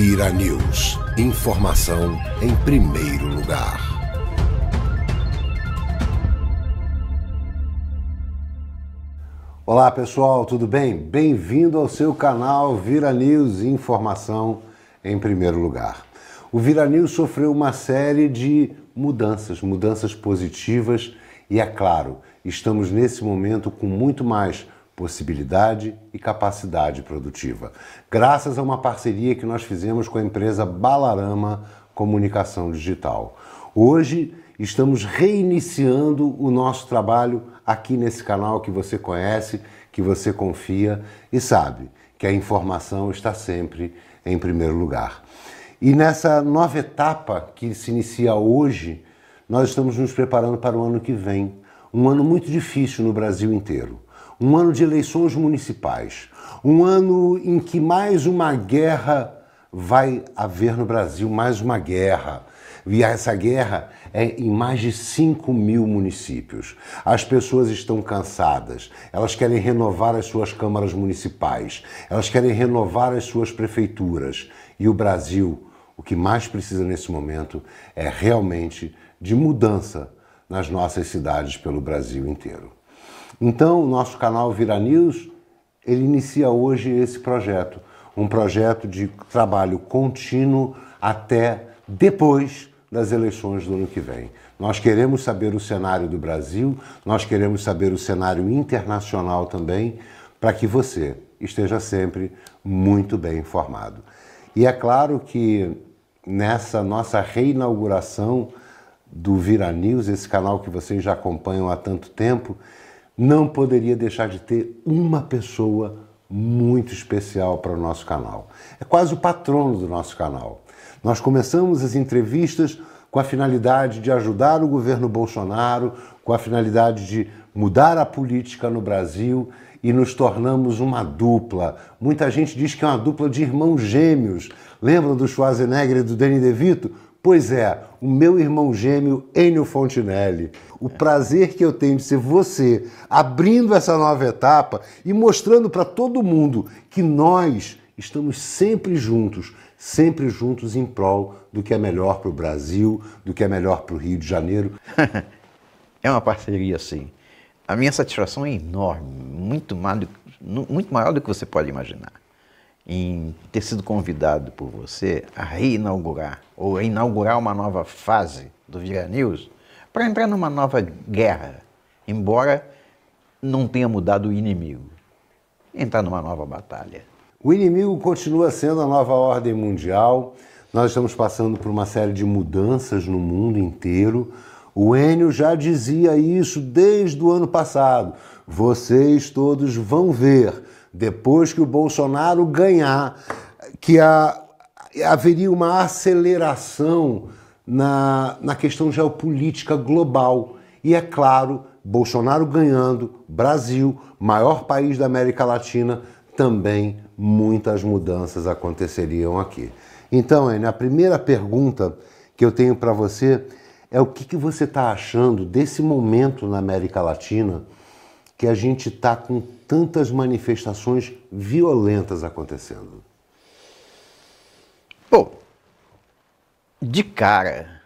Vira News. Informação em primeiro lugar. Olá pessoal, tudo bem? Bem-vindo ao seu canal Vira News. Informação em primeiro lugar. O Vira News sofreu uma série de mudanças, mudanças positivas e, é claro, estamos nesse momento com muito mais possibilidade e capacidade produtiva, graças a uma parceria que nós fizemos com a empresa Balarama Comunicação Digital. Hoje estamos reiniciando o nosso trabalho aqui nesse canal que você conhece, que você confia e sabe que a informação está sempre em primeiro lugar. E nessa nova etapa que se inicia hoje, nós estamos nos preparando para o ano que vem, um ano muito difícil no Brasil inteiro um ano de eleições municipais, um ano em que mais uma guerra vai haver no Brasil, mais uma guerra. E essa guerra é em mais de 5 mil municípios. As pessoas estão cansadas, elas querem renovar as suas câmaras municipais, elas querem renovar as suas prefeituras. E o Brasil, o que mais precisa nesse momento é realmente de mudança nas nossas cidades pelo Brasil inteiro. Então, o nosso canal Vira News, ele inicia hoje esse projeto, um projeto de trabalho contínuo até depois das eleições do ano que vem. Nós queremos saber o cenário do Brasil, nós queremos saber o cenário internacional também, para que você esteja sempre muito bem informado. E é claro que nessa nossa reinauguração do Vira News, esse canal que vocês já acompanham há tanto tempo, não poderia deixar de ter uma pessoa muito especial para o nosso canal. É quase o patrono do nosso canal. Nós começamos as entrevistas com a finalidade de ajudar o governo Bolsonaro, com a finalidade de mudar a política no Brasil e nos tornamos uma dupla. Muita gente diz que é uma dupla de irmãos gêmeos. Lembra do Schwarzenegger e do Danny DeVito? Pois é, o meu irmão gêmeo Enio Fontinelli. O prazer que eu tenho de ser você abrindo essa nova etapa e mostrando para todo mundo que nós estamos sempre juntos, sempre juntos em prol do que é melhor para o Brasil, do que é melhor para o Rio de Janeiro. é uma parceria, sim. A minha satisfação é enorme, muito, muito maior do que você pode imaginar em ter sido convidado por você a reinaugurar ou a inaugurar uma nova fase do Vira News para entrar numa nova guerra, embora não tenha mudado o inimigo, entrar numa nova batalha. O inimigo continua sendo a nova ordem mundial. Nós estamos passando por uma série de mudanças no mundo inteiro. O Enio já dizia isso desde o ano passado. Vocês todos vão ver depois que o Bolsonaro ganhar, que a, haveria uma aceleração na, na questão geopolítica global. E é claro, Bolsonaro ganhando, Brasil, maior país da América Latina, também muitas mudanças aconteceriam aqui. Então, Anne, a primeira pergunta que eu tenho para você é o que, que você está achando desse momento na América Latina que a gente está com tantas manifestações violentas acontecendo? Bom, de cara,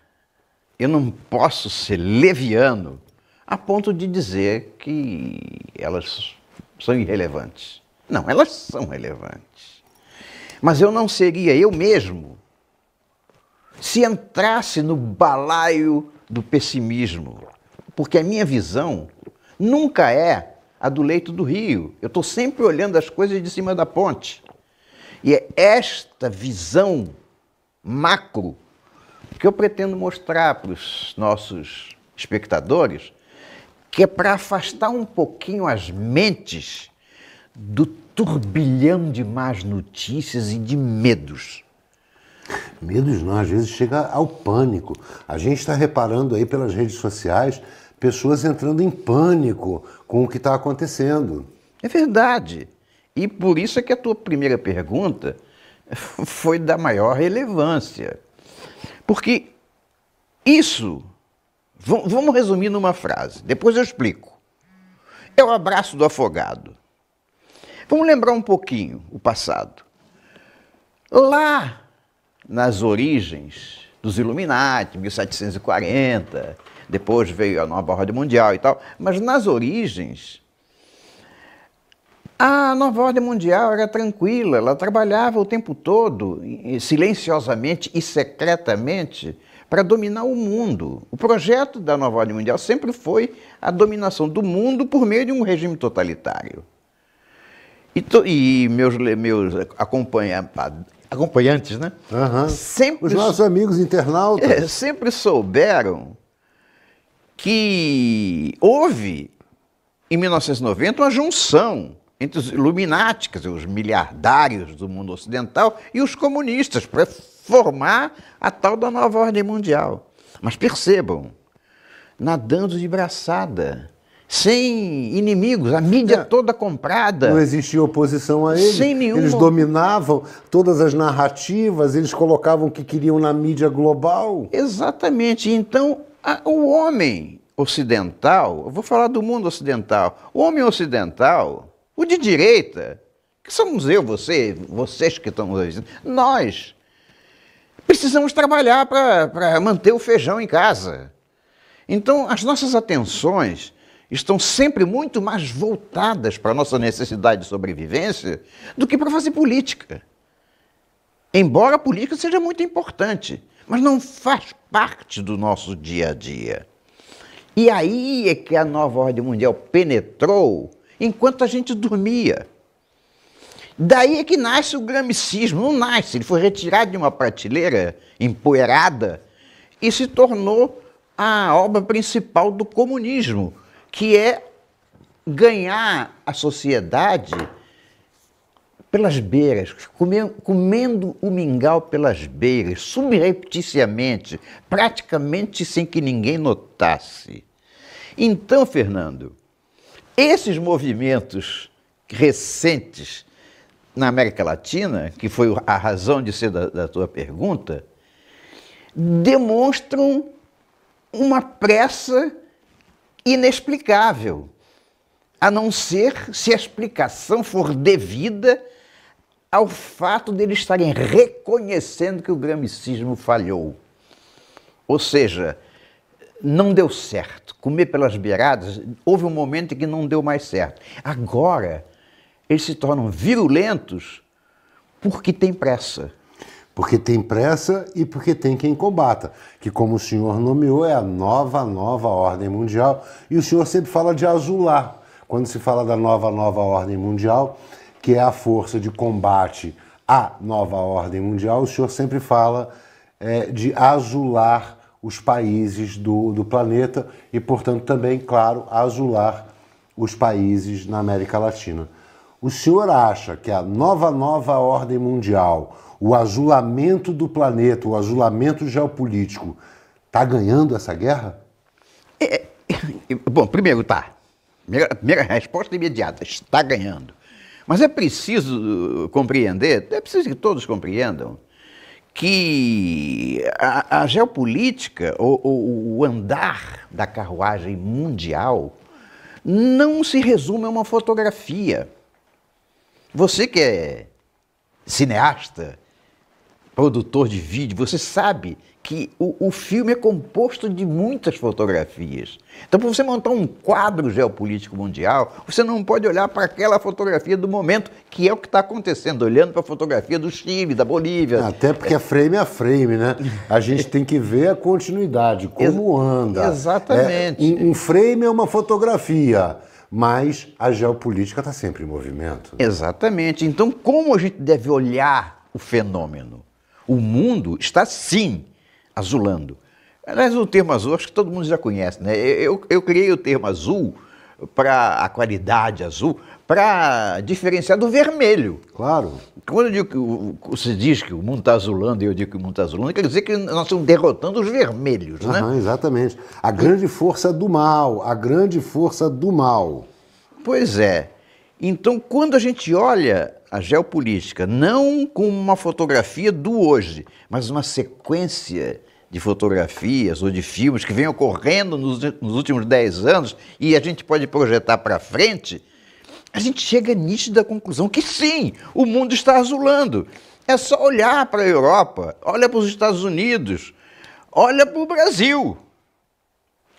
eu não posso ser leviano a ponto de dizer que elas são irrelevantes. Não, elas são relevantes. Mas eu não seria eu mesmo se entrasse no balaio do pessimismo, porque a minha visão nunca é a do leito do rio. Eu estou sempre olhando as coisas de cima da ponte. E é esta visão macro que eu pretendo mostrar para os nossos espectadores, que é para afastar um pouquinho as mentes do turbilhão de más notícias e de medos. Medos não, às vezes chega ao pânico. A gente está reparando aí pelas redes sociais pessoas entrando em pânico com o que está acontecendo. É verdade. E por isso é que a tua primeira pergunta foi da maior relevância. Porque isso, vamos resumir numa frase, depois eu explico. É o abraço do afogado. Vamos lembrar um pouquinho o passado. Lá nas origens dos Illuminati, 1740, depois veio a nova ordem mundial e tal, mas nas origens, a nova ordem mundial era tranquila, ela trabalhava o tempo todo, silenciosamente e secretamente, para dominar o mundo. O projeto da nova ordem mundial sempre foi a dominação do mundo por meio de um regime totalitário. E, to, e meus, meus acompanha, acompanhantes, né? Uhum. Sempre, Os nossos amigos internautas. É, sempre souberam que houve, em 1990, uma junção entre os ilumináticos, os miliardários do mundo ocidental, e os comunistas, para formar a tal da nova ordem mundial. Mas percebam, nadando de braçada sem inimigos, a mídia é. toda comprada. Não existia oposição a eles. Sem nenhuma... Eles dominavam todas as narrativas, eles colocavam o que queriam na mídia global. Exatamente. Então, a, o homem ocidental, eu vou falar do mundo ocidental, o homem ocidental, o de direita, que somos eu, você, vocês que estamos aí, nós, precisamos trabalhar para manter o feijão em casa. Então, as nossas atenções estão sempre muito mais voltadas para a nossa necessidade de sobrevivência do que para fazer política. Embora a política seja muito importante, mas não faz parte do nosso dia a dia. E aí é que a nova ordem mundial penetrou enquanto a gente dormia. Daí é que nasce o gramicismo. Não nasce, ele foi retirado de uma prateleira empoeirada e se tornou a obra principal do comunismo, que é ganhar a sociedade pelas beiras, comendo, o mingau pelas beiras, subrepticiamente, praticamente sem que ninguém notasse. Então, Fernando, esses movimentos recentes na América Latina, que foi a razão de ser da, da tua pergunta, demonstram uma pressa inexplicável, a não ser se a explicação for devida ao fato de eles estarem reconhecendo que o gramicismo falhou. Ou seja, não deu certo. Comer pelas beiradas, houve um momento em que não deu mais certo. Agora, eles se tornam virulentos porque tem pressa porque tem pressa e porque tem quem combata, que como o senhor nomeou é a nova, nova ordem mundial, e o senhor sempre fala de azular, quando se fala da nova, nova ordem mundial, que é a força de combate à nova ordem mundial, o senhor sempre fala é, de azular os países do, do planeta e, portanto, também, claro, azular os países na América Latina. O senhor acha que a nova, nova ordem mundial, o azulamento do planeta, o azulamento geopolítico, está ganhando essa guerra? É, é bom, primeiro tá. Primeira, primeira resposta imediata, está ganhando. Mas é preciso uh, compreender, é preciso que todos compreendam, que a, a geopolítica, ou, o andar da carruagem mundial, não se resume a uma fotografia. Você que é cineasta, produtor de vídeo, você sabe que o, o filme é composto de muitas fotografias. Então, para você montar um quadro geopolítico mundial, você não pode olhar para aquela fotografia do momento, que é o que está acontecendo, olhando para a fotografia do Chile, da Bolívia. Até porque a é frame a frame, né? A gente tem que ver a continuidade, como anda. É, exatamente. É, um frame é uma fotografia mas a geopolítica está sempre em movimento. Né? Exatamente. Então, como a gente deve olhar o fenômeno? O mundo está, sim, azulando. Aliás, o termo azul acho que todo mundo já conhece, né? Eu, eu criei o termo azul para a qualidade azul, para diferenciar do vermelho. Claro. Quando eu digo que se diz que o mundo está azulando e eu digo que o mundo está azulando, quer dizer que nós estamos derrotando os vermelhos, né? exatamente. A grande força do mal, a grande força do mal. Pois é. Então, quando a gente olha a geopolítica, não com uma fotografia do hoje, mas uma sequência de fotografias ou de filmes que vem ocorrendo nos, nos últimos dez anos e a gente pode projetar para frente, a gente chega nítido nítida conclusão que sim, o mundo está azulando. É só olhar para a Europa, olha para os Estados Unidos, olha para o Brasil.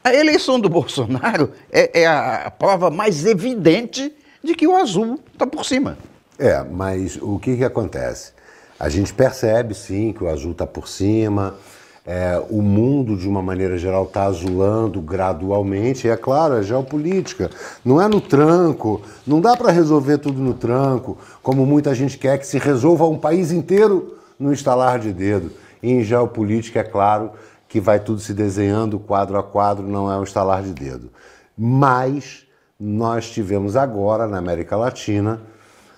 A eleição do Bolsonaro é, é a prova mais evidente de que o azul está por cima. É, mas o que, que acontece? A gente percebe sim que o azul está por cima, é, o mundo, de uma maneira geral, está azulando gradualmente. E é claro, é geopolítica. Não é no tranco. Não dá para resolver tudo no tranco, como muita gente quer que se resolva um país inteiro no estalar de dedo. E em geopolítica, é claro que vai tudo se desenhando quadro a quadro, não é um estalar de dedo. Mas nós tivemos agora, na América Latina,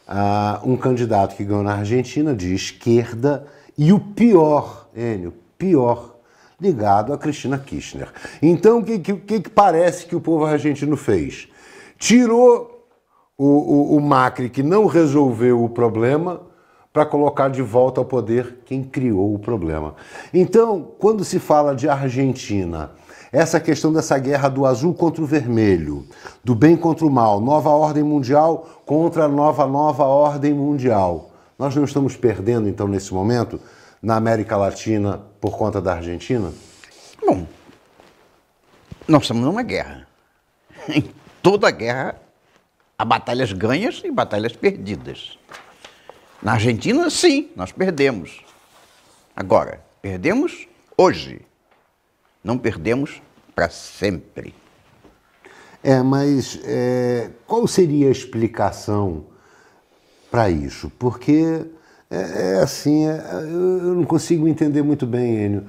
uh, um candidato que ganhou na Argentina de esquerda e o pior, Enio, pior, ligado a Cristina Kirchner. Então, o que, que, que, parece que o povo argentino fez? Tirou o, o, o Macri, que não resolveu o problema, para colocar de volta ao poder quem criou o problema. Então, quando se fala de Argentina, essa questão dessa guerra do azul contra o vermelho, do bem contra o mal, nova ordem mundial contra a nova nova ordem mundial. Nós não estamos perdendo então nesse momento na América Latina por conta da Argentina? Bom, nós estamos numa guerra. Em toda guerra há batalhas ganhas e batalhas perdidas. Na Argentina, sim, nós perdemos. Agora, perdemos hoje. Não perdemos para sempre. É, mas é, qual seria a explicação para isso? Porque é, é assim, é, eu não consigo entender muito bem, Enio.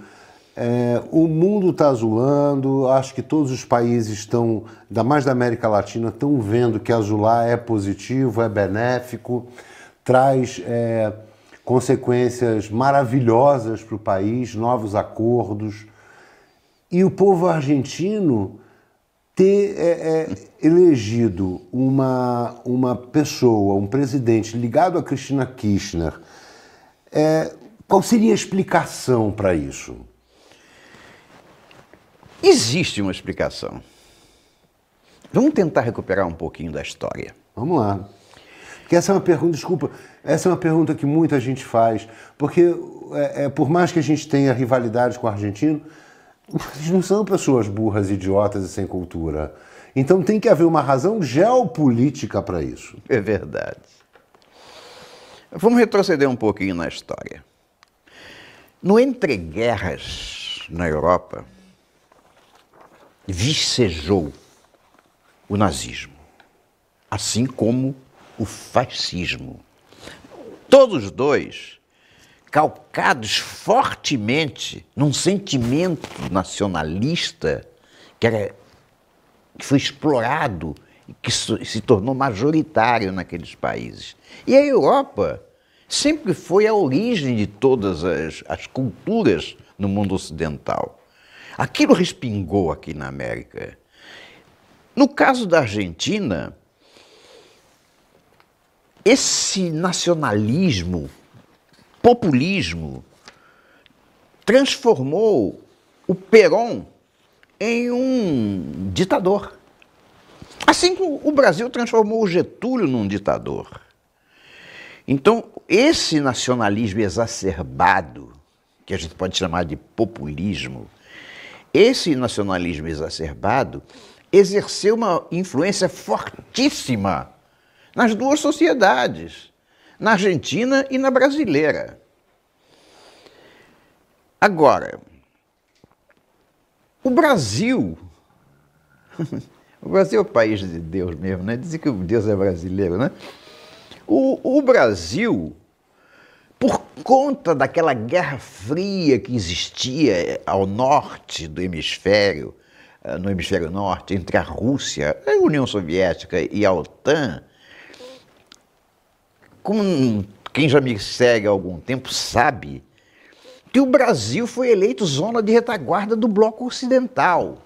É, o mundo está azulando, acho que todos os países estão, ainda mais da América Latina, estão vendo que azular é positivo, é benéfico, traz é, consequências maravilhosas para o país, novos acordos. E o povo argentino ter é, é, elegido uma, uma pessoa, um presidente ligado a Cristina Kirchner, é, qual seria a explicação para isso? Existe uma explicação. Vamos tentar recuperar um pouquinho da história. Vamos lá. essa é uma pergunta, desculpa, essa é uma pergunta que muita gente faz, porque é, é, por mais que a gente tenha rivalidades com o argentino, eles não são pessoas burras, idiotas e sem cultura. Então tem que haver uma razão geopolítica para isso. É verdade. Vamos retroceder um pouquinho na história. No entreguerras na Europa, vicejou o nazismo, assim como o fascismo. Todos dois calcados fortemente num sentimento nacionalista que, era, que foi explorado e que se tornou majoritário naqueles países. E a Europa sempre foi a origem de todas as, as culturas no mundo ocidental. Aquilo respingou aqui na América. No caso da Argentina, esse nacionalismo populismo transformou o Perón em um ditador. Assim como o Brasil transformou o Getúlio num ditador. Então, esse nacionalismo exacerbado, que a gente pode chamar de populismo, esse nacionalismo exacerbado exerceu uma influência fortíssima nas duas sociedades na Argentina e na brasileira. Agora, o Brasil, o Brasil é o país de Deus mesmo, né? Dizem que Deus é brasileiro, né? O, o Brasil, por conta daquela guerra fria que existia ao norte do hemisfério, eh, no hemisfério norte, entre a Rússia, a União Soviética e a OTAN, como quem já me segue há algum tempo sabe, que o Brasil foi eleito zona de retaguarda do bloco ocidental.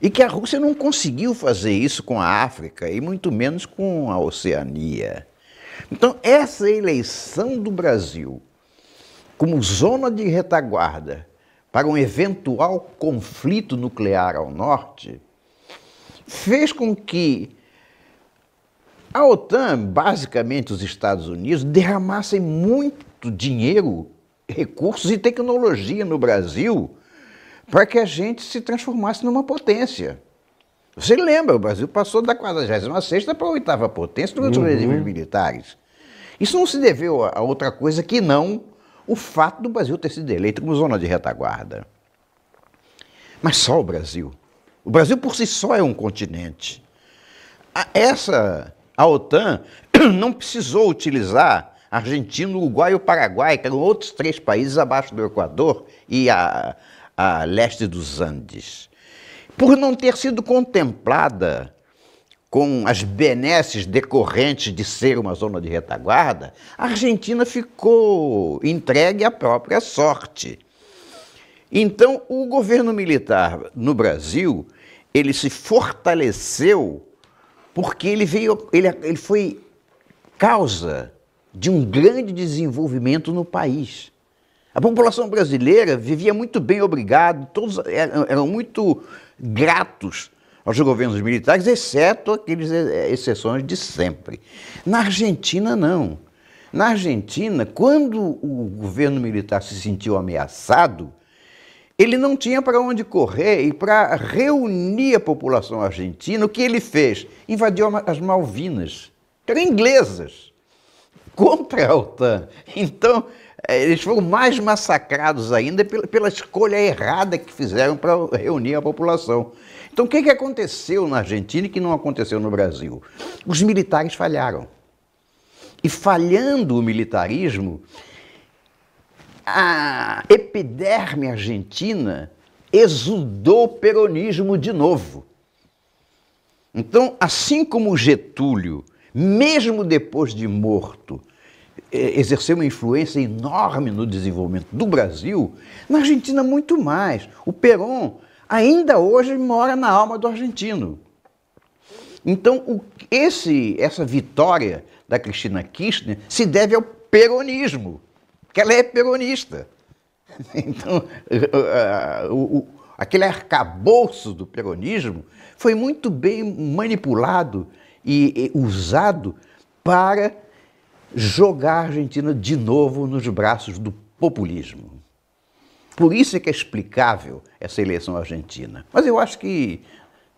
E que a Rússia não conseguiu fazer isso com a África e muito menos com a Oceania. Então, essa eleição do Brasil como zona de retaguarda para um eventual conflito nuclear ao norte fez com que a OTAN, basicamente os Estados Unidos, derramassem muito dinheiro, recursos e tecnologia no Brasil para que a gente se transformasse numa potência. Você lembra, o Brasil passou da 46 para a oitava potência durante uhum. os regimes militares. Isso não se deveu a outra coisa que não o fato do Brasil ter sido eleito como zona de retaguarda. Mas só o Brasil. O Brasil por si só é um continente. Essa a OTAN não precisou utilizar Argentina, Uruguai e o Paraguai, que eram outros três países abaixo do Equador e a, a leste dos Andes. Por não ter sido contemplada com as benesses decorrentes de ser uma zona de retaguarda, a Argentina ficou entregue à própria sorte. Então, o governo militar no Brasil, ele se fortaleceu porque ele veio, ele, ele foi causa de um grande desenvolvimento no país. A população brasileira vivia muito bem, obrigado, todos eram, eram muito gratos aos governos militares, exceto aqueles exceções de sempre. Na Argentina, não. Na Argentina, quando o governo militar se sentiu ameaçado, ele não tinha para onde correr e para reunir a população argentina, o que ele fez? Invadiu as Malvinas, que eram inglesas, contra a OTAN. Então, eh, eles foram mais massacrados ainda pela escolha errada que fizeram para reunir a população. Então, o que, que aconteceu na Argentina e que não aconteceu no Brasil? Os militares falharam. E falhando o militarismo, a epiderme argentina exudou peronismo de novo. Então, assim como Getúlio, mesmo depois de morto, eh, exerceu uma influência enorme no desenvolvimento do Brasil, na Argentina muito mais. O Perón ainda hoje mora na alma do argentino. Então, esse, essa vitória da Cristina Kirchner se deve ao peronismo porque ela é peronista. Então, aquele arcabouço do peronismo foi muito bem manipulado e, e usado para jogar a Argentina de novo nos braços do populismo. Por isso é que é explicável essa eleição argentina. Mas eu acho que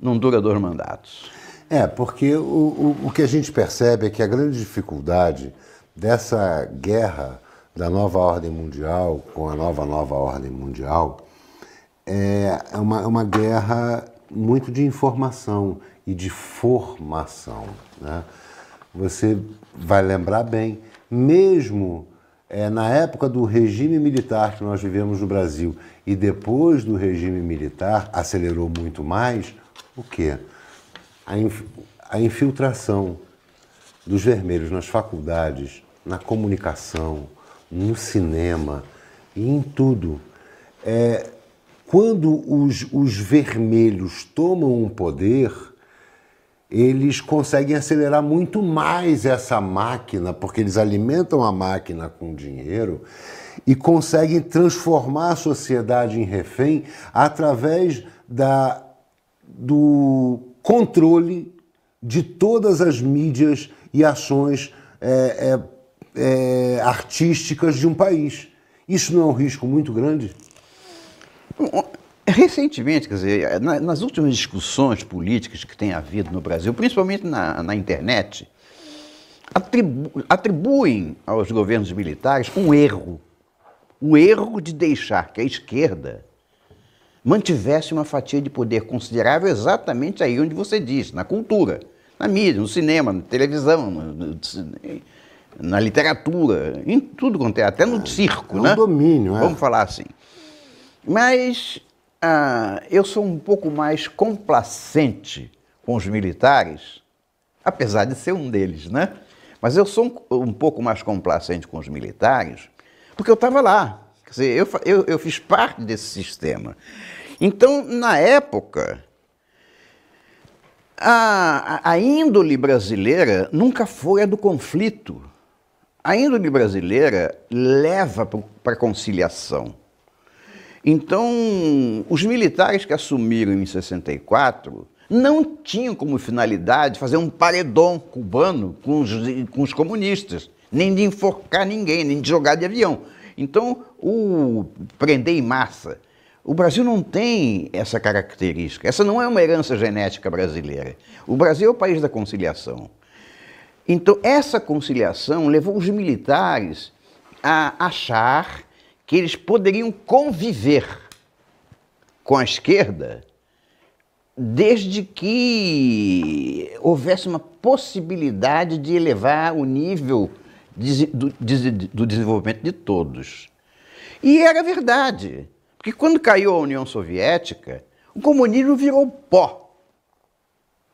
não dura dois mandatos. É, porque o, o, o que a gente percebe é que a grande dificuldade dessa guerra da nova ordem mundial com a nova nova ordem mundial é, é uma, é uma guerra muito de informação e de formação. Né? Você vai lembrar bem, mesmo é, na época do regime militar que nós vivemos no Brasil e depois do regime militar, acelerou muito mais o quê? A, inf a infiltração dos vermelhos nas faculdades, na comunicação, no cinema e em tudo. É, quando os, os vermelhos tomam um poder, eles conseguem acelerar muito mais essa máquina, porque eles alimentam a máquina com dinheiro e conseguem transformar a sociedade em refém através da, do controle de todas as mídias e ações é, é, é, artísticas de um país. Isso não é um risco muito grande? Recentemente, quer dizer, é, nas últimas discussões políticas que tem havido no Brasil, principalmente na, na internet, atribu atribuem aos governos militares um erro. O erro de deixar que a esquerda mantivesse uma fatia de poder considerável exatamente aí onde você diz, na cultura, na mídia, no cinema, na televisão, no, no, na literatura, em tudo quanto é, até no ah, circo, é um né? domínio, é. Vamos falar assim. Mas ah, eu sou um pouco mais complacente com os militares, apesar de ser um deles, né? Mas eu sou um, um pouco mais complacente com os militares, porque eu estava lá. Quer dizer, eu, eu, eu fiz parte desse sistema. Então, na época, a, a, índole brasileira nunca foi a do conflito. A índole brasileira leva para a conciliação. Então, os militares que assumiram em 64 não tinham como finalidade fazer um paredão cubano com os, com os comunistas, nem de enforcar ninguém, nem de jogar de avião. Então, o prender em massa. O Brasil não tem essa característica. Essa não é uma herança genética brasileira. O Brasil é o país da conciliação. Então, essa conciliação levou os militares a achar que eles poderiam conviver com a esquerda desde que houvesse uma possibilidade de elevar o nível do desenvolvimento de todos. E era verdade, porque quando caiu a União Soviética, o comunismo virou pó.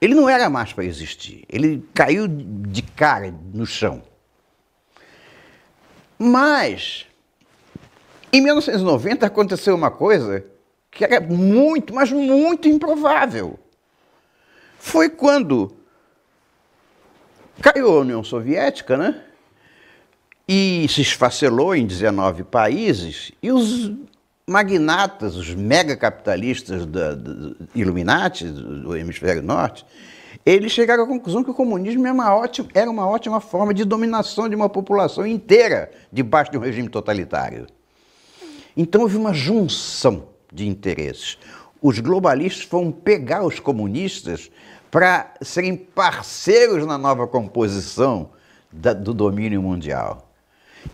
Ele não era mais para existir. Ele caiu de cara no chão. Mas, em 1990 aconteceu uma coisa que era muito, mas muito improvável. Foi quando caiu a União Soviética, né? E se esfacelou em 19 países, e os magnatas, os megacapitalistas da, da, Illuminati, do hemisfério norte, eles chegaram à conclusão que o comunismo era é uma, ótima, era uma ótima forma de dominação de uma população inteira debaixo de um regime totalitário. Então houve uma junção de interesses. Os globalistas foram pegar os comunistas para serem parceiros na nova composição da, do domínio mundial.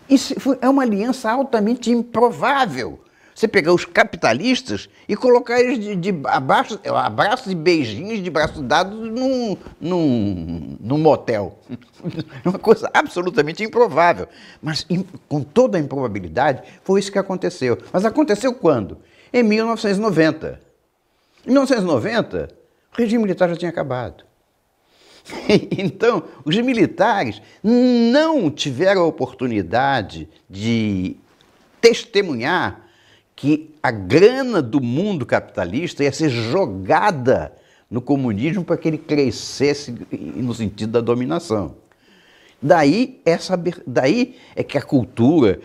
Isso foi, é uma aliança altamente improvável você pegar os capitalistas e colocar eles de, de abaixo, é, abraços e beijinhos de braço dado num, num, num motel. É uma coisa absolutamente improvável. Mas com toda a improbabilidade, foi isso que aconteceu. Mas aconteceu quando? Em 1990. Em 1990, o regime militar já tinha acabado. Então, os militares não tiveram a oportunidade de testemunhar que a grana do mundo capitalista ia ser jogada no comunismo para que ele crescesse no sentido da dominação. Daí, essa, daí é que a cultura,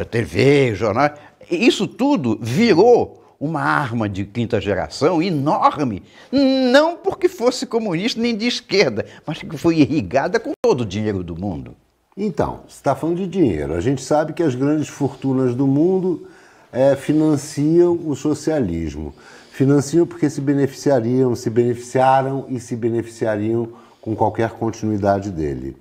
a TV, jornal, isso tudo virou uma arma de quinta geração enorme, não porque fosse comunista nem de esquerda, mas que foi irrigada com todo o dinheiro do mundo. Então, você está falando de dinheiro. A gente sabe que as grandes fortunas do mundo é, financiam o socialismo. Financiam porque se beneficiariam, se beneficiaram e se beneficiariam com qualquer continuidade dele.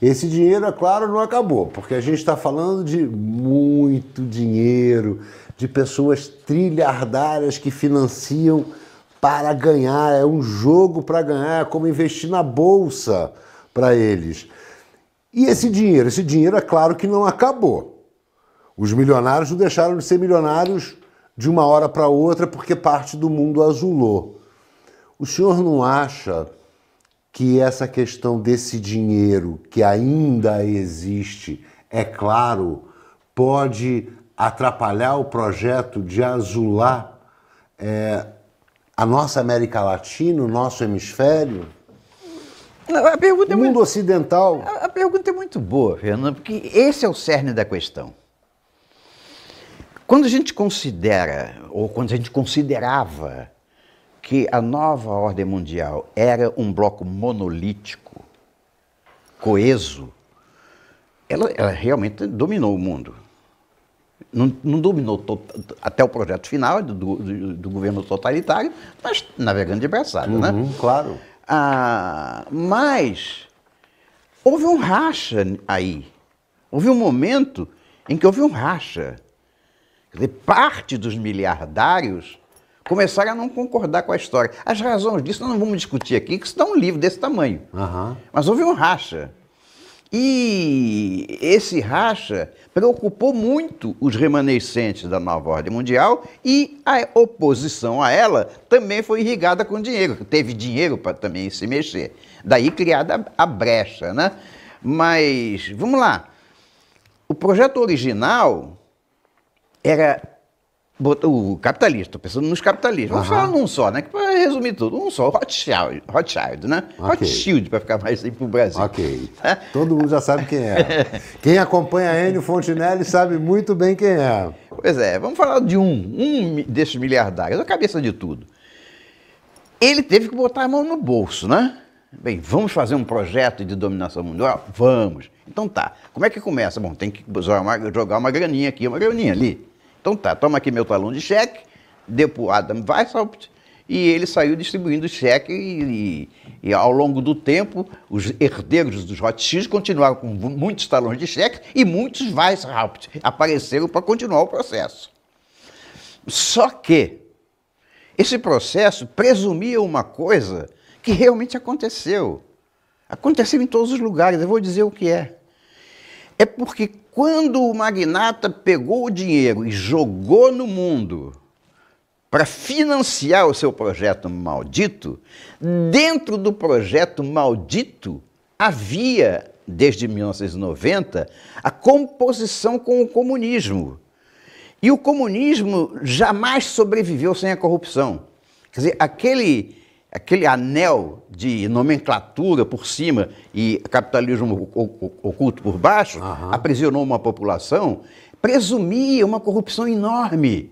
Esse dinheiro, é claro, não acabou, porque a gente está falando de muito dinheiro, de pessoas trilhardárias que financiam para ganhar, é um jogo para ganhar, é como investir na bolsa para eles. E esse dinheiro? Esse dinheiro, é claro que não acabou. Os milionários não deixaram de ser milionários de uma hora para outra porque parte do mundo azulou. O senhor não acha que essa questão desse dinheiro que ainda existe, é claro, pode atrapalhar o projeto de azular é, a nossa América Latina, o nosso hemisfério? É o mundo é muito... ocidental. A, a pergunta é muito boa, Fernando, porque esse é o cerne da questão. Quando a gente considera, ou quando a gente considerava, que a nova ordem mundial era um bloco monolítico, coeso, ela, ela realmente dominou o mundo. Não, não dominou até o projeto final do, do, do, governo totalitário, mas navegando de braçada, né? uhum, né? Claro. Ah, mas houve um racha aí. Houve um momento em que houve um racha. Dizer, parte dos miliardários começaram a não concordar com a história. As razões disso não vamos discutir aqui, que isso dá um livro desse tamanho. Uhum. Mas houve um racha. E esse racha preocupou muito os remanescentes da nova ordem mundial e a oposição a ela também foi irrigada com dinheiro, teve dinheiro para também se mexer. Daí criada a brecha, né? Mas vamos lá. O projeto original era o capitalista, pensando nos capitalistas. Vamos uhum. falar num só, né? Para resumir tudo, um só, Rothschild, Rothschild né? Okay. Rothschild, para ficar mais para o Brasil. Ok. É. Todo mundo já sabe quem é. quem acompanha Enio Fontinelli sabe muito bem quem é. Pois é, vamos falar de um, um desses miliardários, a cabeça de tudo. Ele teve que botar a mão no bolso, né? Bem, vamos fazer um projeto de dominação mundial? Vamos. Então tá. Como é que começa? Bom, tem que jogar uma graninha aqui, uma graninha ali. Então tá, toma aqui meu talão de cheque, deu para o Adam Weishaupt e ele saiu distribuindo cheque e, e, e, ao longo do tempo os herdeiros dos Rothschilds continuaram com muitos talões de cheque e muitos Weishaupt apareceram para continuar o processo. Só que esse processo presumia uma coisa que realmente aconteceu. Aconteceu em todos os lugares, eu vou dizer o que é. É porque quando o magnata pegou o dinheiro e jogou no mundo para financiar o seu projeto maldito, dentro do projeto maldito havia, desde 1990, a composição com o comunismo. E o comunismo jamais sobreviveu sem a corrupção. Quer dizer, aquele aquele anel de nomenclatura por cima e capitalismo oculto por baixo, uhum. aprisionou uma população, presumia uma corrupção enorme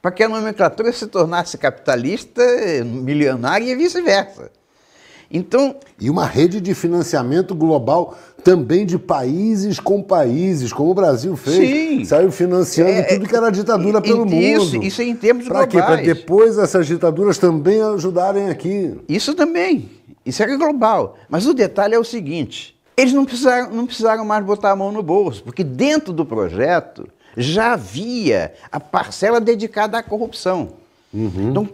para que a nomenclatura se tornasse capitalista, milionária e vice-versa. Então, e uma rede de financiamento global também de países com países, como o Brasil fez. Sim. Saiu financiando é, tudo que era ditadura é, pelo isso, mundo. Isso é em termos pra globais. Para que Para depois essas ditaduras também ajudarem aqui. Isso também. Isso é global. Mas o detalhe é o seguinte: eles não precisaram, não precisaram mais botar a mão no bolso, porque dentro do projeto já havia a parcela dedicada à corrupção. Uhum. Então,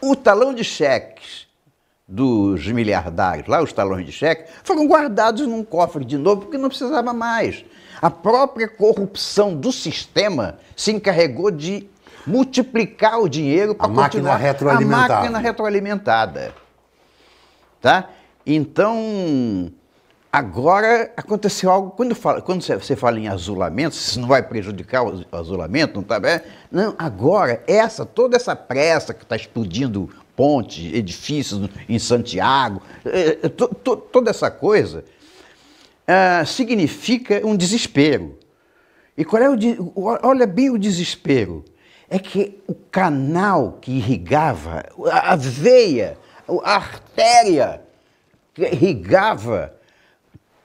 o talão de cheques dos miliardários, lá os talões de cheque, foram guardados num cofre de novo porque não precisava mais. A própria corrupção do sistema se encarregou de multiplicar o dinheiro para continuar máquina retroalimentada. a máquina retroalimentada. Tá? Então, agora aconteceu algo. Quando, fala, quando você fala em azulamento, se não vai prejudicar o azulamento, não está bem? Não, agora, essa, toda essa pressa que está explodindo pontes, edifícios em Santiago, é, é, toda essa coisa é, significa um desespero. E qual é o olha bem o desespero? É que o canal que irrigava, a veia, a artéria que irrigava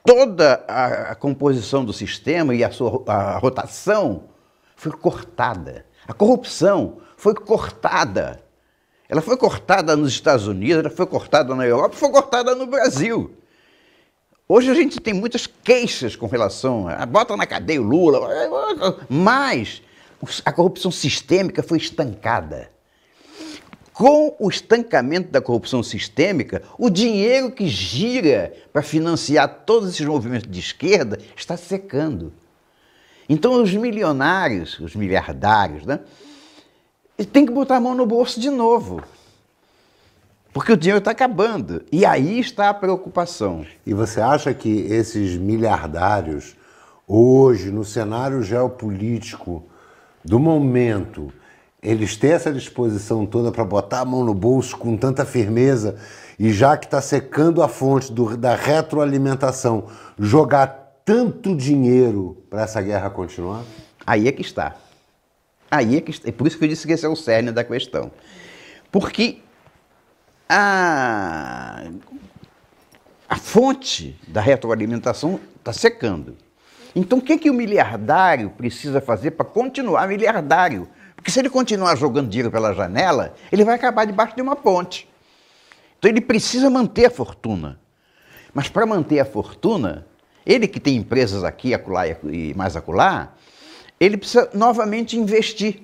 toda a, composição do sistema e a sua a rotação foi cortada. A corrupção foi cortada. Ela foi cortada nos Estados Unidos, ela foi cortada na Europa, foi cortada no Brasil. Hoje a gente tem muitas queixas com relação a ah, bota na cadeia o Lula, mas a corrupção sistêmica foi estancada. Com o estancamento da corrupção sistêmica, o dinheiro que gira para financiar todos esses movimentos de esquerda está secando. Então, os milionários, os miliardários, né, e tem que botar a mão no bolso de novo. Porque o dinheiro está acabando. E aí está a preocupação. E você acha que esses miliardários, hoje, no cenário geopolítico do momento, eles têm essa disposição toda para botar a mão no bolso com tanta firmeza e já que está secando a fonte do, da retroalimentação, jogar tanto dinheiro para essa guerra continuar? Aí é que está. Aí é, que, é por isso que eu disse que esse é o cerne da questão. Porque a, a fonte da retroalimentação está secando. Então, o que, que o miliardário precisa fazer para continuar miliardário? Porque se ele continuar jogando dinheiro pela janela, ele vai acabar debaixo de uma ponte. Então, ele precisa manter a fortuna. Mas para manter a fortuna, ele que tem empresas aqui, acolá e mais acolá, ele precisa novamente investir,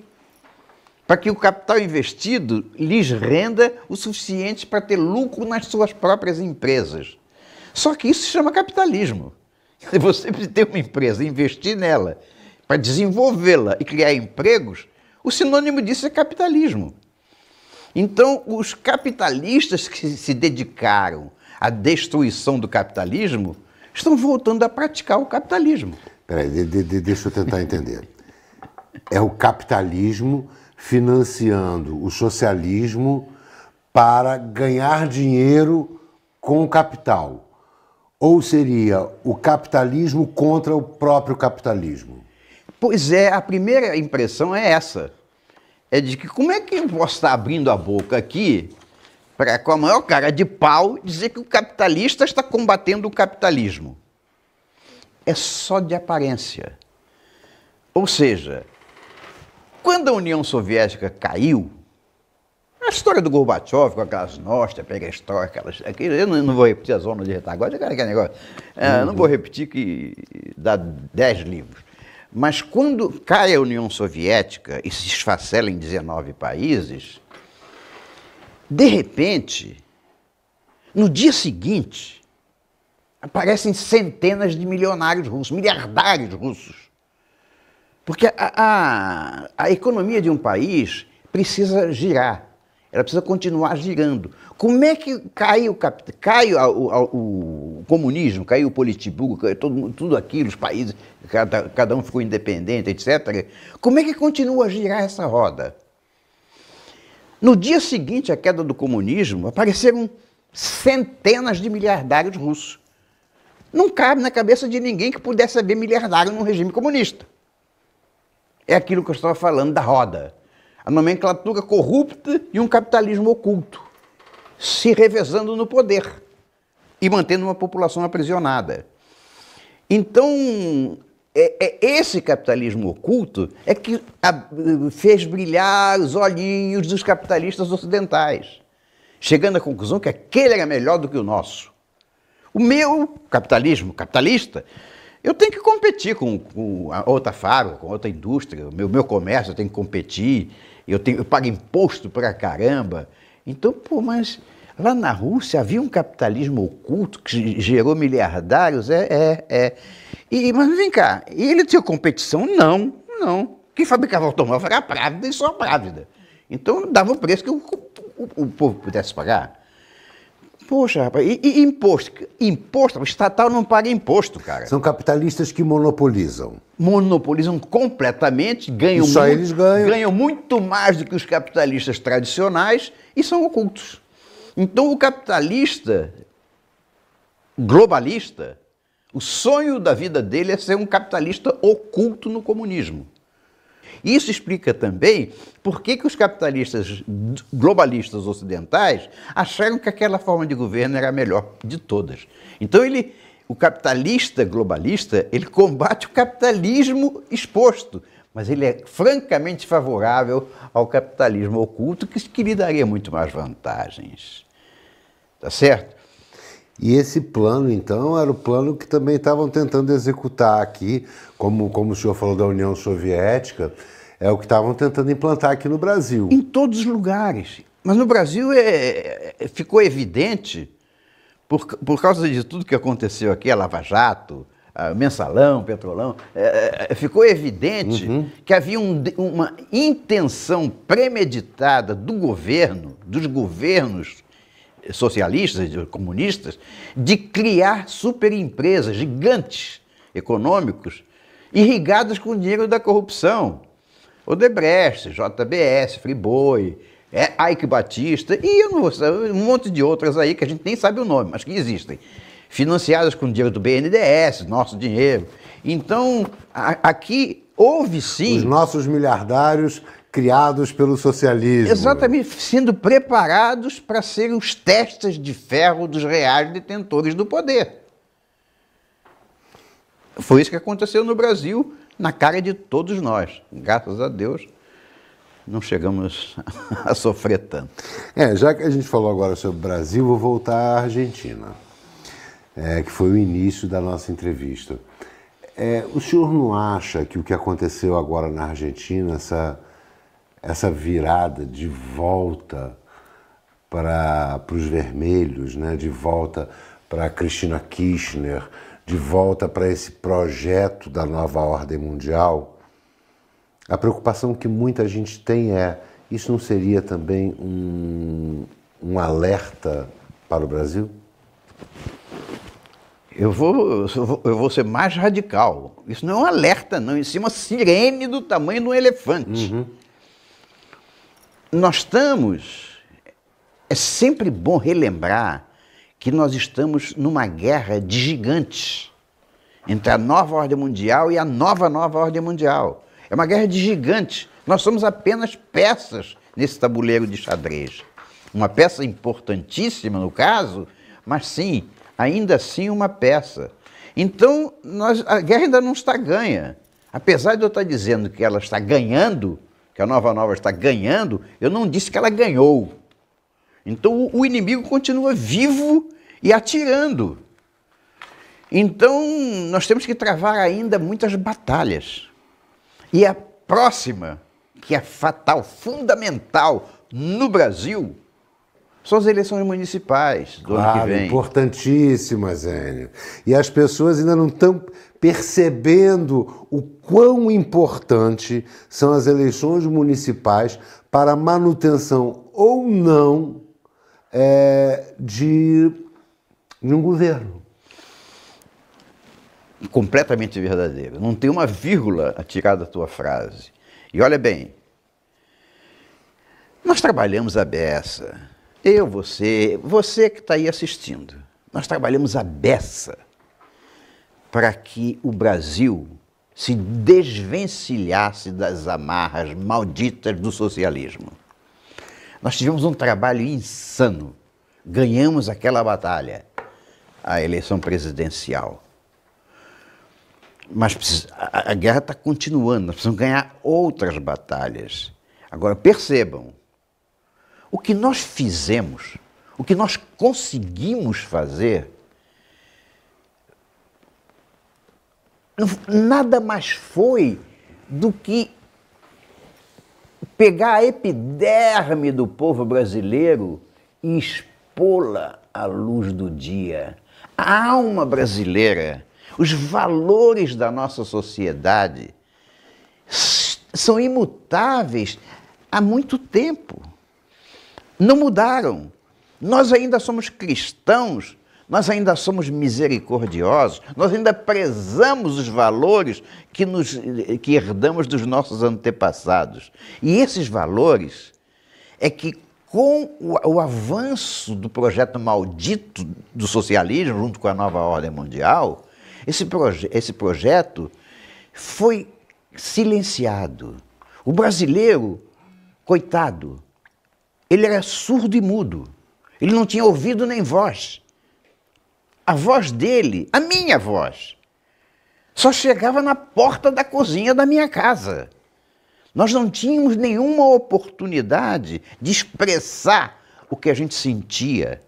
para que o capital investido lhes renda o suficiente para ter lucro nas suas próprias empresas. Só que isso se chama capitalismo. Você ter uma empresa, investir nela, para desenvolvê-la e criar empregos, o sinônimo disso é capitalismo. Então, os capitalistas que se dedicaram à destruição do capitalismo estão voltando a praticar o capitalismo. Peraí, de, de, deixa eu tentar entender. É o capitalismo financiando o socialismo para ganhar dinheiro com o capital. Ou seria o capitalismo contra o próprio capitalismo? Pois é, a primeira impressão é essa. É de que como é que eu posso estar abrindo a boca aqui para, com a maior cara de pau, dizer que o capitalista está combatendo o capitalismo? é só de aparência. Ou seja, quando a União Soviética caiu, a história do Gorbachev com aquelas nostras, história, aquelas, aquilo, eu não, não, vou repetir a zona de retaguarda, aquele negócio. É, não vou repetir que dá dez livros. Mas quando cai a União Soviética e se esfacela em 19 países, de repente, no dia seguinte, aparecem centenas de milionários russos, miliardários russos. Porque a, a, a, economia de um país precisa girar, ela precisa continuar girando. Como é que cai o, cai o, o, o comunismo, caiu o Politburgo, caiu todo, tudo aquilo, os países, cada, cada um ficou independente, etc. Como é que continua a girar essa roda? No dia seguinte à queda do comunismo, apareceram centenas de miliardários russos não cabe na cabeça de ninguém que pudesse ser miliardário num regime comunista. É aquilo que eu estava falando da roda. A nomenclatura corrupta e um capitalismo oculto, se revezando no poder e mantendo uma população aprisionada. Então, é, é, esse capitalismo oculto é que a, fez brilhar os olhinhos dos capitalistas ocidentais, chegando à conclusão que aquele era melhor do que o nosso. O meu capitalismo, capitalista, eu tenho que competir com, com outra fábrica, com outra indústria, o meu, meu comércio eu tenho que competir, eu, tenho, eu pago imposto pra caramba. Então, pô, mas lá na Rússia havia um capitalismo oculto que gerou miliardários, é, é, é. E, mas vem cá, ele tinha competição? Não, não. Quem fabricava automóvel era a Právida e só a Právida. Então dava o preço que o, o, o povo pudesse pagar. Poxa, rapaz, e, e imposto? Imposto? O estatal não paga imposto, cara. São capitalistas que monopolizam. Monopolizam completamente, ganham, só muito, eles ganham. ganham muito mais do que os capitalistas tradicionais e são ocultos. Então, o capitalista globalista, o sonho da vida dele é ser um capitalista oculto no comunismo. Isso explica também por que, que os capitalistas globalistas ocidentais acharam que aquela forma de governo era a melhor de todas. Então ele, o capitalista globalista, ele combate o capitalismo exposto, mas ele é francamente favorável ao capitalismo oculto que, que lhe daria muito mais vantagens. Tá certo? E esse plano, então, era o plano que também estavam tentando executar aqui, como, como o senhor falou da União Soviética, é o que estavam tentando implantar aqui no Brasil. Em todos os lugares. Mas no Brasil é, é, ficou evidente, por, por causa de tudo que aconteceu aqui, a Lava Jato, a mensalão, petrolão, é, é, é ficou evidente uhum. que havia um, uma intenção premeditada do governo, dos governos, socialistas, comunistas, de criar superempresas gigantes econômicos irrigadas com o dinheiro da corrupção. Odebrecht, JBS, Friboi, é, Ike Batista e um monte de outras aí que a gente nem sabe o nome, mas que existem. Financiadas com dinheiro do BNDES, nosso dinheiro. Então, a, aqui houve sim. Os nossos miliardários criados pelo socialismo. Exatamente, sendo preparados para serem os testes de ferro dos reais detentores do poder. Foi isso que aconteceu no Brasil, na cara de todos nós. Graças a Deus, não chegamos a sofrer tanto. É, já que a gente falou agora sobre o Brasil, vou voltar à Argentina, é, que foi o início da nossa entrevista. É, o senhor não acha que o que aconteceu agora na Argentina, essa essa virada de volta para os vermelhos, né? de volta para Cristina Kirchner, de volta para esse projeto da nova ordem mundial, a preocupação que muita gente tem é: isso não seria também um, um alerta para o Brasil? Eu vou, eu vou ser mais radical. Isso não é um alerta, não. Isso é uma sirene do tamanho de um elefante. Uhum nós estamos. É sempre bom relembrar que nós estamos numa guerra de gigantes entre a nova ordem mundial e a nova, nova ordem mundial. É uma guerra de gigantes. Nós somos apenas peças nesse tabuleiro de xadrez. Uma peça importantíssima, no caso, mas sim, ainda assim uma peça. Então, nós, a guerra ainda não está ganha. Apesar de eu estar dizendo que ela está ganhando, que a Nova Nova está ganhando, eu não disse que ela ganhou. Então o inimigo continua vivo e atirando. Então nós temos que travar ainda muitas batalhas. E a próxima, que é fatal, fundamental no Brasil, são as eleições municipais do claro, ano que vem. Importantíssimas, Enio. E as pessoas ainda não estão percebendo o quão importante são as eleições municipais para a manutenção ou não é, de, de um governo. Completamente verdadeiro. Não tem uma vírgula a tirar da tua frase. E olha bem, nós trabalhamos a beça eu, você, você que está aí assistindo, nós trabalhamos a beça para que o Brasil se desvencilhasse das amarras malditas do socialismo. Nós tivemos um trabalho insano, ganhamos aquela batalha, a eleição presidencial. Mas a, guerra está continuando, nós precisamos ganhar outras batalhas. Agora percebam, o que nós fizemos, o que nós conseguimos fazer, nada mais foi do que pegar a epiderme do povo brasileiro e expô-la à luz do dia. A alma brasileira, os valores da nossa sociedade são imutáveis há muito tempo não mudaram. Nós ainda somos cristãos, nós ainda somos misericordiosos, nós ainda prezamos os valores que, nos, que herdamos dos nossos antepassados. E esses valores é que, com o, avanço do projeto maldito do socialismo, junto com a nova ordem mundial, esse, proje esse projeto foi silenciado. O brasileiro, coitado, ele era surdo e mudo. Ele não tinha ouvido nem voz. A voz dele, a minha voz, só chegava na porta da cozinha da minha casa. Nós não tínhamos nenhuma oportunidade de expressar o que a gente sentia.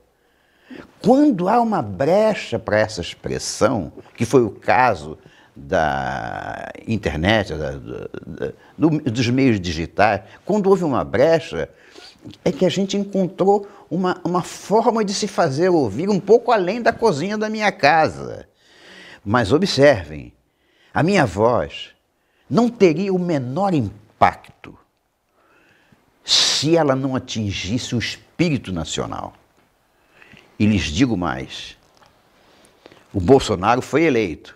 Quando há uma brecha para essa expressão, que foi o caso da internet, da, da, dos meios digitais, quando houve uma brecha, é que a gente encontrou uma, uma forma de se fazer ouvir um pouco além da cozinha da minha casa. Mas observem, a minha voz não teria o menor impacto se ela não atingisse o espírito nacional. E lhes digo mais: o Bolsonaro foi eleito,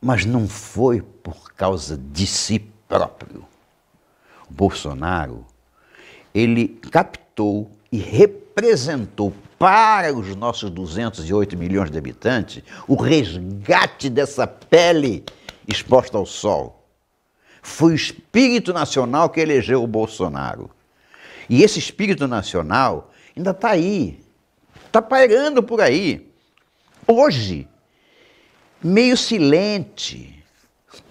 mas não foi por causa de si próprio. Bolsonaro, ele captou e representou para os nossos 208 milhões de habitantes o resgate dessa pele exposta ao sol. Foi o espírito nacional que elegeu o Bolsonaro. E esse espírito nacional ainda está aí, está pairando por aí. Hoje, meio silente,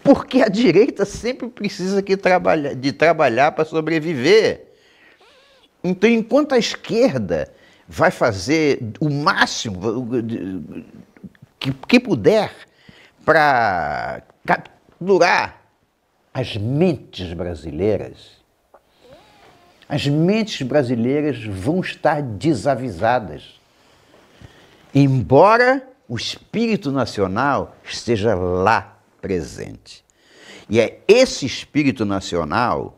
porque a direita sempre precisa que trabalha, de trabalhar para sobreviver. Então, enquanto a esquerda vai fazer o máximo que, que puder para capturar as mentes brasileiras, as mentes brasileiras vão estar desavisadas. Embora o espírito nacional esteja lá presente. E é esse espírito nacional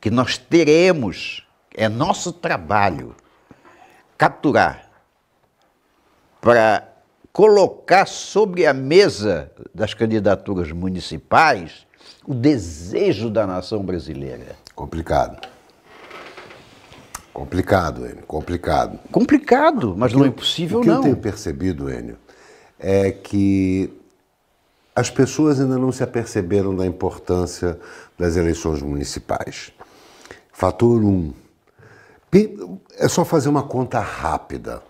que nós teremos, é nosso trabalho, capturar para colocar sobre a mesa das candidaturas municipais o desejo da nação brasileira. Complicado. Complicado, Enio, complicado. Complicado, mas não é impossível, não. O que não. eu tenho percebido, Enio, é que as pessoas ainda não se aperceberam da importância das eleições municipais. Fator 1. Um, é só fazer uma conta rápida.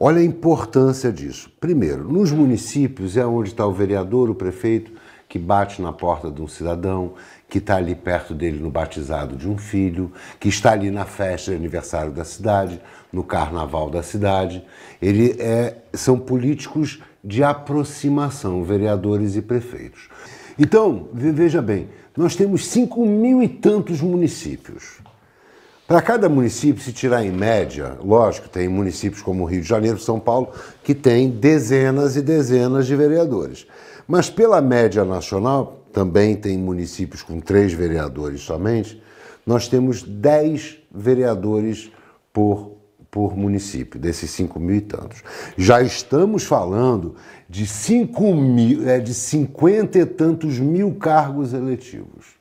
Olha a importância disso. Primeiro, nos municípios é onde está o vereador, o prefeito, que bate na porta de um cidadão, que está ali perto dele no batizado de um filho, que está ali na festa de aniversário da cidade, no carnaval da cidade. Ele é, são políticos de aproximação, vereadores e prefeitos. Então, veja bem, nós temos cinco mil e tantos municípios. Para cada município, se tirar em média, lógico, tem municípios como Rio de Janeiro, São Paulo, que tem dezenas e dezenas de vereadores. Mas pela média nacional, também tem municípios com três vereadores somente, nós temos dez vereadores por por município, desses 5 mil e tantos. Já estamos falando de, 5 mil, é, de 50 e tantos mil cargos eletivos.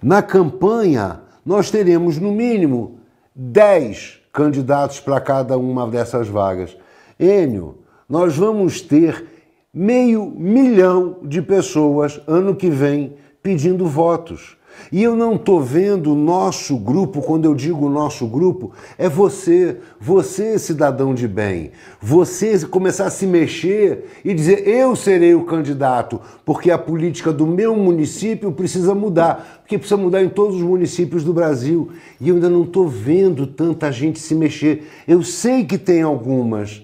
Na campanha, nós teremos no mínimo 10 candidatos para cada uma dessas vagas. Enio, nós vamos ter meio milhão de pessoas ano que vem pedindo votos. E eu não estou vendo o nosso grupo, quando eu digo nosso grupo, é você, você cidadão de bem. Você começar a se mexer e dizer: eu serei o candidato, porque a política do meu município precisa mudar, porque precisa mudar em todos os municípios do Brasil. E eu ainda não estou vendo tanta gente se mexer. Eu sei que tem algumas,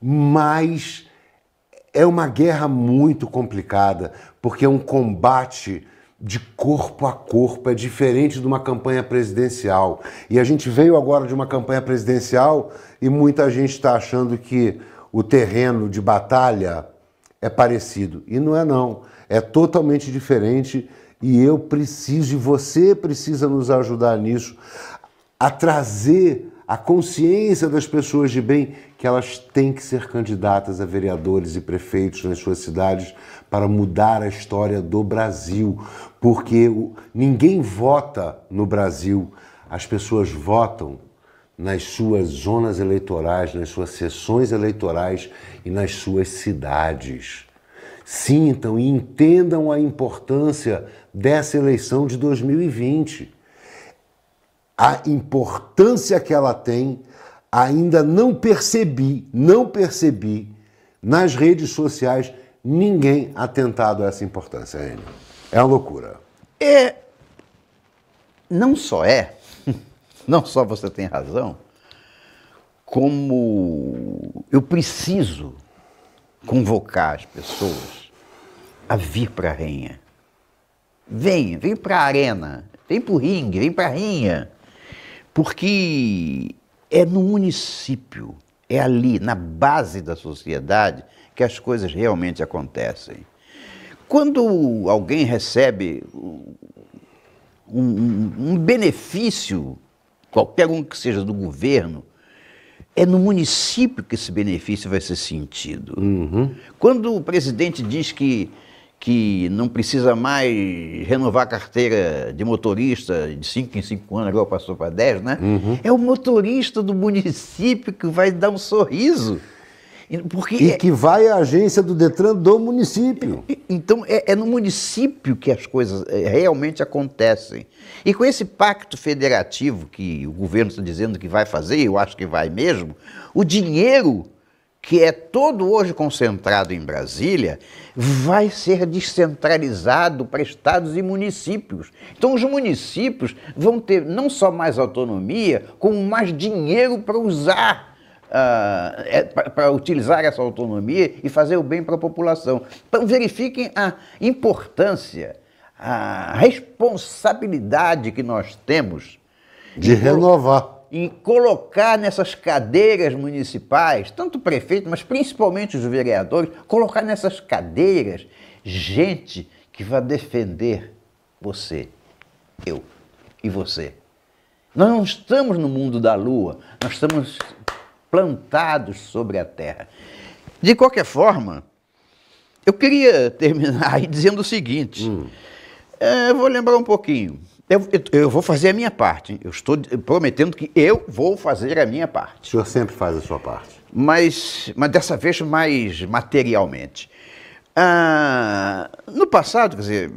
mas é uma guerra muito complicada, porque é um combate de corpo a corpo, é diferente de uma campanha presidencial. E a gente veio agora de uma campanha presidencial e muita gente está achando que o terreno de batalha é parecido. E não é não, é totalmente diferente e eu preciso, e você precisa nos ajudar nisso, a trazer a consciência das pessoas de bem que elas têm que ser candidatas a vereadores e prefeitos nas suas cidades para mudar a história do Brasil, porque ninguém vota no Brasil, as pessoas votam nas suas zonas eleitorais, nas suas sessões eleitorais e nas suas cidades. Sintam e entendam a importância dessa eleição de 2020 a importância que ela tem, ainda não percebi, não percebi nas redes sociais ninguém atentado a essa importância, Enio. É uma loucura. É. Não só é, não só você tem razão, como eu preciso convocar as pessoas a vir para a renha. Vem, vem para a arena, vem para o ringue, vem para a rinha porque é no município, é ali, na base da sociedade, que as coisas realmente acontecem. Quando alguém recebe um, um, um benefício, qualquer um que seja do governo, é no município que esse benefício vai ser sentido. Uhum. Quando o presidente diz que que não precisa mais renovar a carteira de motorista de 5 em 5 anos, agora passou para 10, né? Uhum. É o motorista do município que vai dar um sorriso. Porque e é que vai à agência do Detran do município. Então, é, é no município que as coisas é, realmente acontecem. E com esse pacto federativo que o governo está dizendo que vai fazer, eu acho que vai mesmo, o dinheiro que é todo hoje concentrado em Brasília, vai ser descentralizado para estados e municípios. Então, os municípios vão ter não só mais autonomia, como mais dinheiro para usar. Uh, é, para utilizar essa autonomia e fazer o bem para a população. Então, verifiquem a importância, a responsabilidade que nós temos de, de renovar e colocar nessas cadeiras municipais, tanto o prefeito, mas principalmente os vereadores, colocar nessas cadeiras gente que vai defender você, eu e você. Nós não estamos no mundo da lua, nós estamos plantados sobre a terra. De qualquer forma, eu queria terminar aí dizendo o seguinte. Hum. É, vou lembrar um pouquinho. Eu, eu, eu, vou fazer a minha parte. Eu estou prometendo que eu vou fazer a minha parte. O senhor sempre faz a sua parte. Mas, mas dessa vez mais materialmente. Ah, no passado, quer dizer,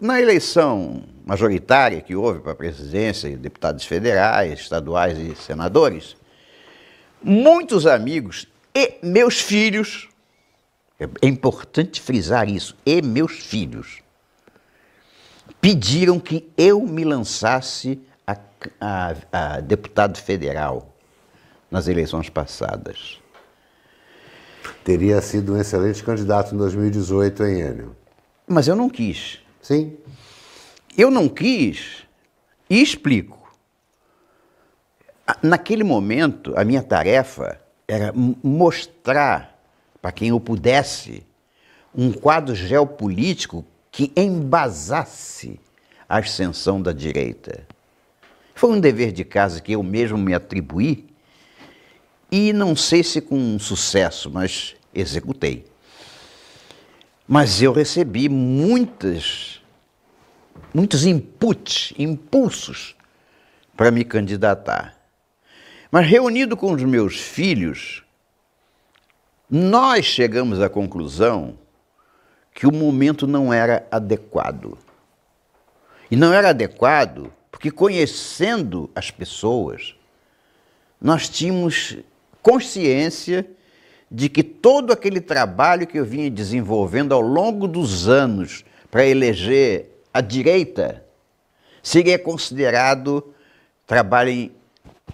na eleição majoritária que houve para a presidência, deputados federais, estaduais e senadores, muitos amigos e meus filhos, é importante frisar isso, e meus filhos, pediram que eu me lançasse a, a, a deputado federal nas eleições passadas. Teria sido um excelente candidato em 2018, hein, Enio? Mas eu não quis. Sim. Eu não quis e explico. Naquele momento, a minha tarefa era mostrar para quem eu pudesse um quadro geopolítico que embasasse a ascensão da direita. Foi um dever de casa que eu mesmo me atribuí e não sei se com sucesso, mas executei. Mas eu recebi muitas, muitos inputs, impulsos para me candidatar. Mas reunido com os meus filhos, nós chegamos à conclusão que o momento não era adequado. E não era adequado porque, conhecendo as pessoas, nós tínhamos consciência de que todo aquele trabalho que eu vinha desenvolvendo ao longo dos anos para eleger a direita seria considerado trabalho em,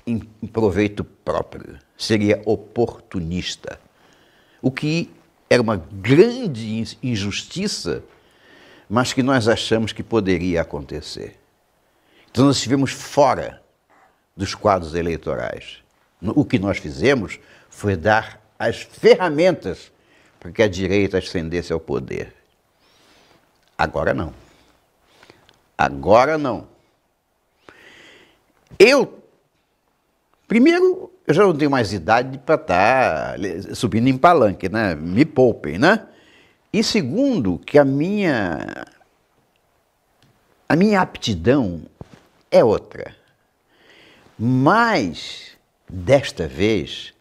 em proveito próprio, seria oportunista. O que era uma grande injustiça, mas que nós achamos que poderia acontecer. Então nós estivemos fora dos quadros eleitorais. O que nós fizemos foi dar as ferramentas para que a direita ascendesse ao poder. Agora não. Agora não. Eu Primeiro, eu já não tenho mais idade para estar tá subindo em palanque, né? Me poupem, né? E segundo, que a minha a minha aptidão é outra. Mas desta vez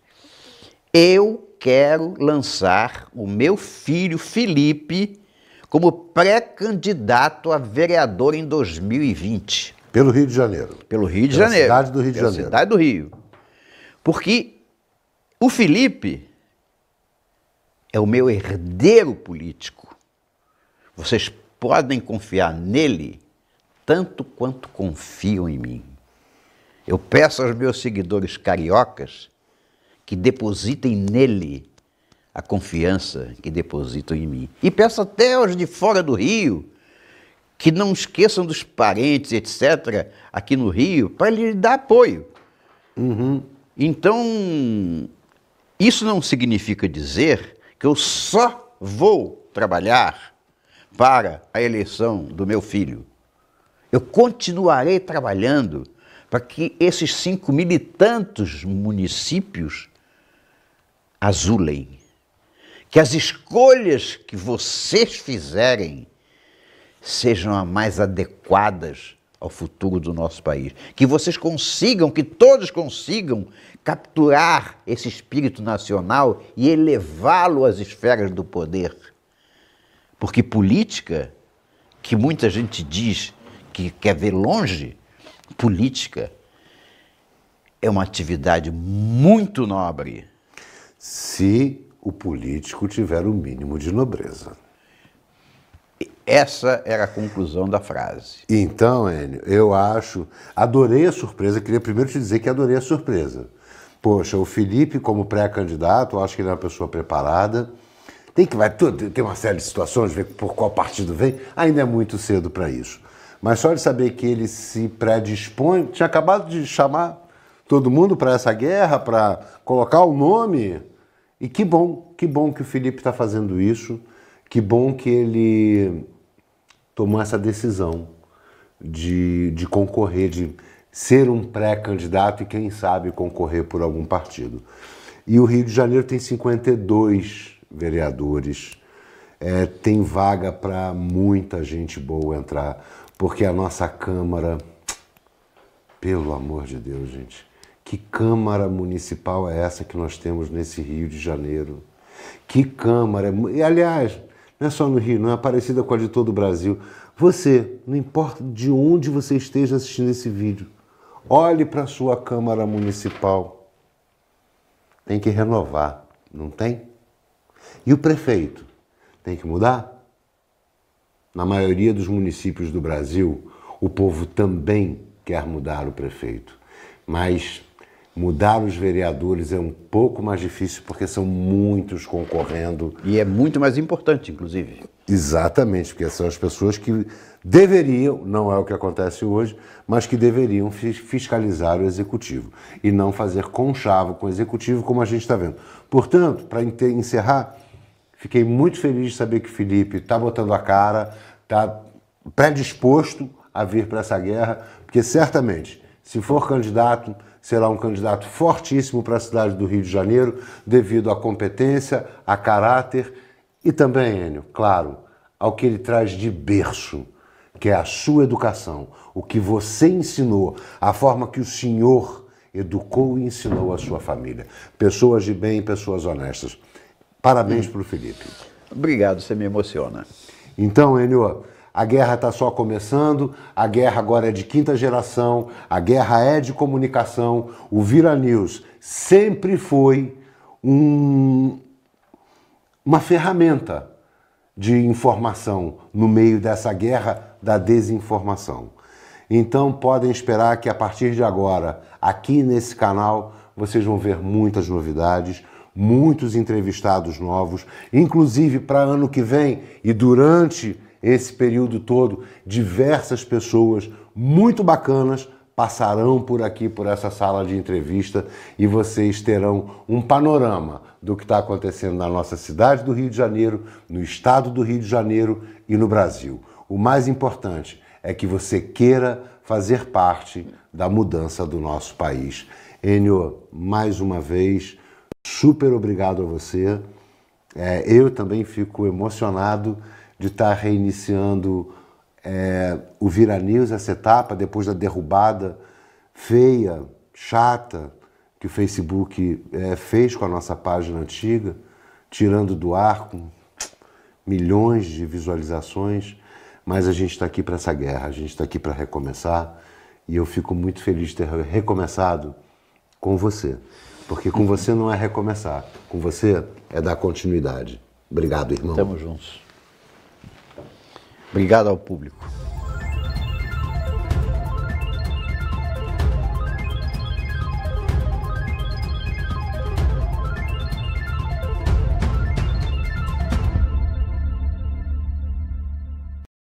eu quero lançar o meu filho Felipe como pré-candidato a vereador em 2020. Pelo Rio de Janeiro. Pelo Rio de Pela Janeiro. Cidade do Rio de Pela Janeiro. Cidade do Rio. Porque o Felipe é o meu herdeiro político. Vocês podem confiar nele tanto quanto confiam em mim. Eu peço aos meus seguidores cariocas que depositem nele a confiança que depositam em mim. E peço até aos de fora do Rio que não esqueçam dos parentes, etc., aqui no Rio, para lhe dar apoio. Uhum. Então, isso não significa dizer que eu só vou trabalhar para a eleição do meu filho. Eu continuarei trabalhando para que esses cinco mil e tantos municípios azulem. Que as escolhas que vocês fizerem sejam as mais adequadas ao futuro do nosso país. Que vocês consigam, que todos consigam capturar esse espírito nacional e elevá-lo às esferas do poder. Porque política, que muita gente diz que quer ver longe, política é uma atividade muito nobre. Se o político tiver o mínimo de nobreza. Essa era a conclusão da frase. Então, Enio, eu acho. Adorei a surpresa. Queria primeiro te dizer que adorei a surpresa. Poxa, o Felipe, como pré-candidato, acho que ele é uma pessoa preparada. Tem que vai tudo, tem uma série de situações, ver por qual partido vem. Ainda é muito cedo para isso. Mas só de saber que ele se predispõe, tinha acabado de chamar todo mundo para essa guerra, para colocar o nome. E que bom, que bom que o Felipe está fazendo isso. Que bom que ele tomou essa decisão de, de concorrer, de ser um pré-candidato e, quem sabe, concorrer por algum partido. E o Rio de Janeiro tem 52 vereadores. É, tem vaga para muita gente boa entrar, porque a nossa Câmara, pelo amor de Deus, gente, que Câmara Municipal é essa que nós temos nesse Rio de Janeiro? Que Câmara. E, aliás, não é só no Rio, não é parecida com a de todo o Brasil. Você, não importa de onde você esteja assistindo esse vídeo, olhe para a sua Câmara Municipal. Tem que renovar, não tem? E o prefeito? Tem que mudar? Na maioria dos municípios do Brasil, o povo também quer mudar o prefeito. Mas Mudar os vereadores é um pouco mais difícil porque são muitos concorrendo. E é muito mais importante, inclusive. Exatamente, porque são as pessoas que deveriam, não é o que acontece hoje, mas que deveriam fiscalizar o executivo e não fazer conchavo com o executivo, como a gente está vendo. Portanto, para encerrar, fiquei muito feliz de saber que Felipe está botando a cara, está predisposto a vir para essa guerra, porque certamente, se for candidato será um candidato fortíssimo para a cidade do Rio de Janeiro, devido à competência, a caráter e também, Enio, claro, ao que ele traz de berço, que é a sua educação, o que você ensinou, a forma que o senhor educou e ensinou a sua família. Pessoas de bem, pessoas honestas. Parabéns hum. para o Felipe. Obrigado, você me emociona. Então, Enio, a guerra está só começando, a guerra agora é de quinta geração, a guerra é de comunicação. O Vira News sempre foi um, uma ferramenta de informação no meio dessa guerra da desinformação. Então podem esperar que a partir de agora, aqui nesse canal, vocês vão ver muitas novidades, muitos entrevistados novos, inclusive para ano que vem e durante esse período todo, diversas pessoas muito bacanas passarão por aqui, por essa sala de entrevista, e vocês terão um panorama do que está acontecendo na nossa cidade do Rio de Janeiro, no estado do Rio de Janeiro e no Brasil. O mais importante é que você queira fazer parte da mudança do nosso país. Enio, mais uma vez, super obrigado a você. É, eu também fico emocionado de estar tá reiniciando é, o Vira News, essa etapa, depois da derrubada feia, chata, que o Facebook é, fez com a nossa página antiga, tirando do ar com milhões de visualizações, mas a gente está aqui para essa guerra, a gente está aqui para recomeçar e eu fico muito feliz de ter recomeçado com você, porque com você não é recomeçar, com você é dar continuidade. Obrigado, irmão. Tamo juntos. Obrigado ao público.